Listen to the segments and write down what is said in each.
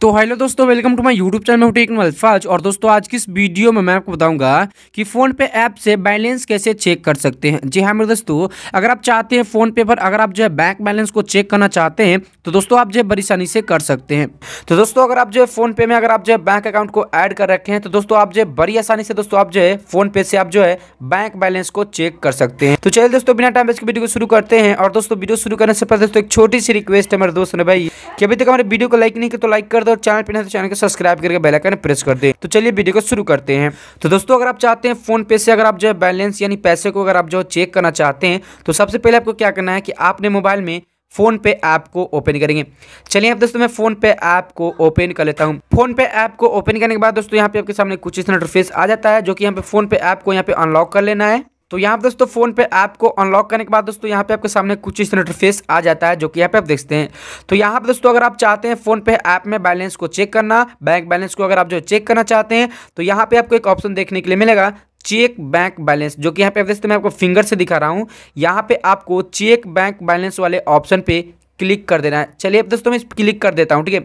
तो हेलो दोस्तों welcome to my YouTube channel में टेक अल्फाज और दोस्तों आज की इस वीडियो में मैं आपको बताऊंगा कि फ़ोन पे ऐप से बैलेंस कैसे चेक कर सकते हैं जी हाँ मेरे दोस्तों अगर आप चाहते हैं फ़ोन पे पर अगर आप जो है बैंक बैलेंस को चेक करना चाहते हैं तो दोस्तों आप जो है परेशानी से कर सकते हैं तो दोस्तों अगर आप जो है फोन पे में अगर आप जो है बैंक अकाउंट को ऐड कर रखे हैं तो दोस्तों आप जो है बड़ी आसानी से दोस्तों आप जो है पे से आप जो है बैंक बैलेंस को चेक कर सकते हैं तो चलिए दोस्तों बिना टाइम की वीडियो को शुरू करते हैं और दोस्तों वीडियो शुरू करने से पहले दोस्तों एक छोटी सी रिक्वेस्ट है मेरे दोस्तों ने भाई कि अभी तक हमारे वीडियो को लाइक नहीं किया तो लाइक कर और चैनल पर नहीं तो चैनल को सब्सक्राइब करके बेलाइकन प्रेस कर दे तो चलिए वीडियो को शुरू करते हैं तो दोस्तों अगर आप चाहते हैं फोन पे से अगर आप जो है बैलेंस यानी पैसे को अगर आप जो चेक करना चाहते हैं तो सबसे पहले आपको क्या करना है कि आपने मोबाइल में फ़ोन पे ऐप को ओपन करेंगे चलिए अब दोस्तों मैं फ़ोन पे ऐप को ओपन कर लेता हूँ फ़ोन पे ऐप को ओपन करने के बाद दोस्तों यहाँ पे आपके सामने कुछ इस इंटरफेस आ जाता है जो कि यहाँ पे फ़ोन पे ऐप को यहाँ पे अनलॉक कर लेना है तो यहाँ पर दोस्तों फोन पे ऐप को अनलॉक करने के बाद दोस्तों यहाँ पे आपके सामने कुछ इस इंटरफेस आ जाता है जो कि यहाँ पे आप देखते हैं तो यहाँ पे दोस्तों अगर आप चाहते हैं फोन पे ऐप में बैलेंस को चेक करना बैंक बैलेंस को अगर आप जो चेक करना चाहते हैं तो यहाँ पे आपको एक ऑप्शन देखने के लिए मिलेगा चेक बैंक बैलेंस जो कि यहाँ पे आप देखते हैं मैं आपको फिंगर से दिखा रहा हूँ यहाँ पे आपको चेक बैंक बैलेंस वाले ऑप्शन पे क्लिक कर देना है चलिए अब दोस्तों मैं इस पर क्लिक कर देता हूँ ठीक है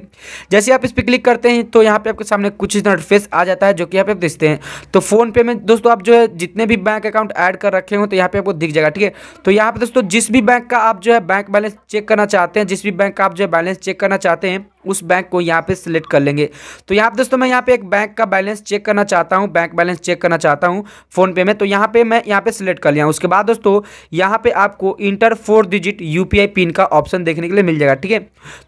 जैसे आप इस पर क्लिक करते हैं तो यहाँ पे आपके सामने कुछ नोटिफिकेशन आ जाता है जो कि यहाँ पे आप देखते हैं तो फोन पे में दोस्तों आप जो है जितने भी बैंक अकाउंट ऐड कर रखे हो तो यहाँ पे आपको दिख जाएगा ठीक है तो यहाँ पे दोस्तों जिस भी बैंक का आप जो है बैंक बैलेंस चेक करना चाहते हैं जिस भी बैंक का आप जो है बैलेंस चेक करना चाहते हैं उस बैंक को यहाँ पे सिलेक्ट कर लेंगे तो यहाँ पे दोस्तों मैं यहाँ पे एक बैंक का बैलेंस चेक करना चाहता हूँ बैंक बैलेंस चेक करना चाहता हूँ फोन पे में तो यहाँ पे मैं यहाँ पे सिलेक्ट कर लिया उसके बाद दोस्तों यहाँ पे आपको enter four digit U PIN का ऑप्शन देखने के लिए मिल जाएगा ठीक है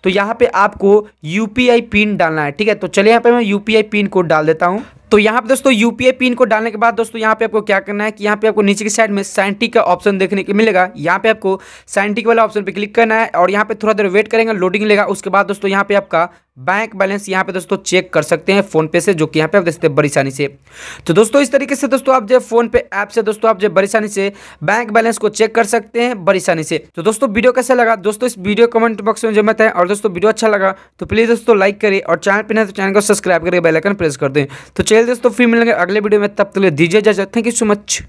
तो यहाँ पर आपको यू पिन डालना है ठीक है तो चलिए यहाँ पर मैं यू पिन कोड डाल देता हूँ तो यहाँ पे दोस्तों यूपीआई पिन को डालने के बाद दोस्तों यहाँ पे आपको क्या करना है कि यहाँ पे आपको नीचे की साइड में साइंटिक का ऑप्शन देखने को मिलेगा यहाँ पे आपको साइंटिक वाला ऑप्शन पे क्लिक करना है और यहाँ पे थोड़ा देर वेट करेंगे लोडिंग लेगा उसके बाद दोस्तों यहाँ पे आपका बैंक बैलेंस यहाँ पे दोस्तों चेक कर सकते हैं फोन पे से जो कि यहाँ पे आप देखते हैं बरीसानी से तो दोस्तों इस तरीके से दोस्तों आप जो फोन पे ऐप से दोस्तों आप जो बरीसानी से बैंक बैलेंस को चेक कर सकते हैं बरीसानी से तो दोस्तों वीडियो कैसा लगा दोस्तों इस वीडियो कमेंट बॉक्स में जो है और दोस्तों वीडियो अच्छा लगा तो प्लीज़ दोस्तों लाइक करें और चैनल पर नहीं तो चैनल को सब्सक्राइब करके बेलाइकन प्रेस कर दें तो चलिए दोस्तों फिर मिलेंगे अगले वीडियो में तब तक दीजिए जाए थैंक यू सो मच